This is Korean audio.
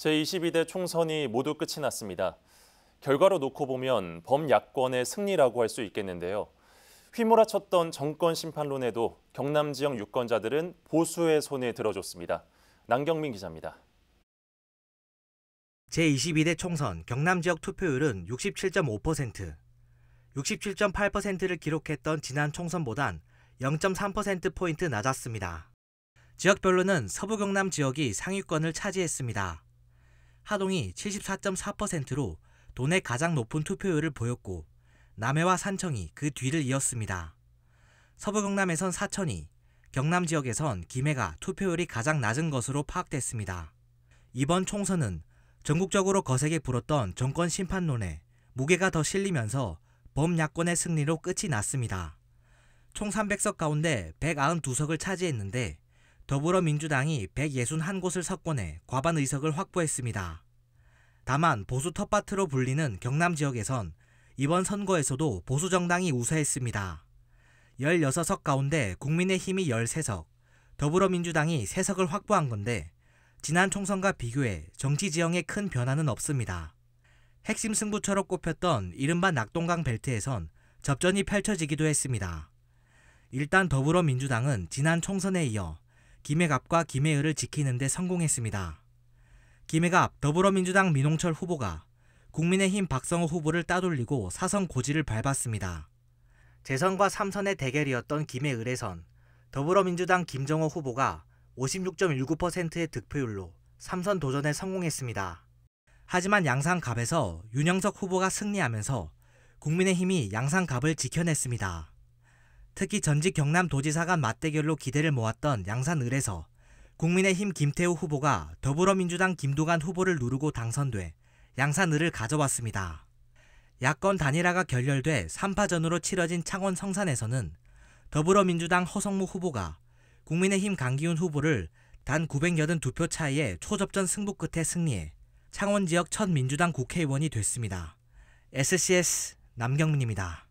제22대 총선이 모두 끝이 났습니다. 결과로 놓고 보면 범야권의 승리라고 할 수 있겠는데요. 휘몰아쳤던 정권 심판론에도 경남 지역 유권자들은 보수의 손에 들어줬습니다. 남경민 기자입니다. 제22대 총선 경남 지역 투표율은 67.5%, 67.8%를 기록했던 지난 총선보단 0.3%포인트 낮았습니다. 지역별로는 서부 경남 지역이 상위권을 차지했습니다. 하동이 74.4%로 도내 가장 높은 투표율을 보였고 남해와 산청이 그 뒤를 이었습니다. 서부 경남에선 사천이, 경남 지역에선 김해가 투표율이 가장 낮은 것으로 파악됐습니다. 이번 총선은 전국적으로 거세게 불었던 정권 심판론에 무게가 더 실리면서 범야권의 승리로 끝이 났습니다. 총 300석 가운데 192석을 차지했는데 더불어민주당이 161곳을 석권해 과반 의석을 확보했습니다. 다만 보수 텃밭으로 불리는 경남 지역에선 이번 선거에서도 보수 정당이 우세했습니다. 16석 가운데 국민의힘이 13석, 더불어민주당이 3석을 확보한 건데 지난 총선과 비교해 정치 지형에 큰 변화는 없습니다. 핵심 승부처로 꼽혔던 이른바 낙동강 벨트에선 접전이 펼쳐지기도 했습니다. 일단 더불어민주당은 지난 총선에 이어 김해갑과 김해을을 지키는데 성공했습니다. 김해갑 더불어민주당 민홍철 후보가 국민의힘 박성호 후보를 따돌리고 사선 고지를 밟았습니다. 재선과 3선의 대결이었던 김해을에선 더불어민주당 김정호 후보가 56.19%의 득표율로 3선 도전에 성공했습니다. 하지만 양산갑에서 윤영석 후보가 승리하면서 국민의힘이 양산갑을 지켜냈습니다. 특히 전직 경남도지사 간 맞대결로 기대를 모았던 양산 을에서 국민의힘 김태우 후보가 더불어민주당 김두관 후보를 누르고 당선돼 양산 을을 가져왔습니다. 야권 단일화가 결렬돼 3파전으로 치러진 창원 성산에서는 더불어민주당 허성무 후보가 국민의힘 강기훈 후보를 단 982표 차이의 초접전 승부 끝에 승리해 창원 지역 첫 민주당 국회의원이 됐습니다. SCS 남경민입니다.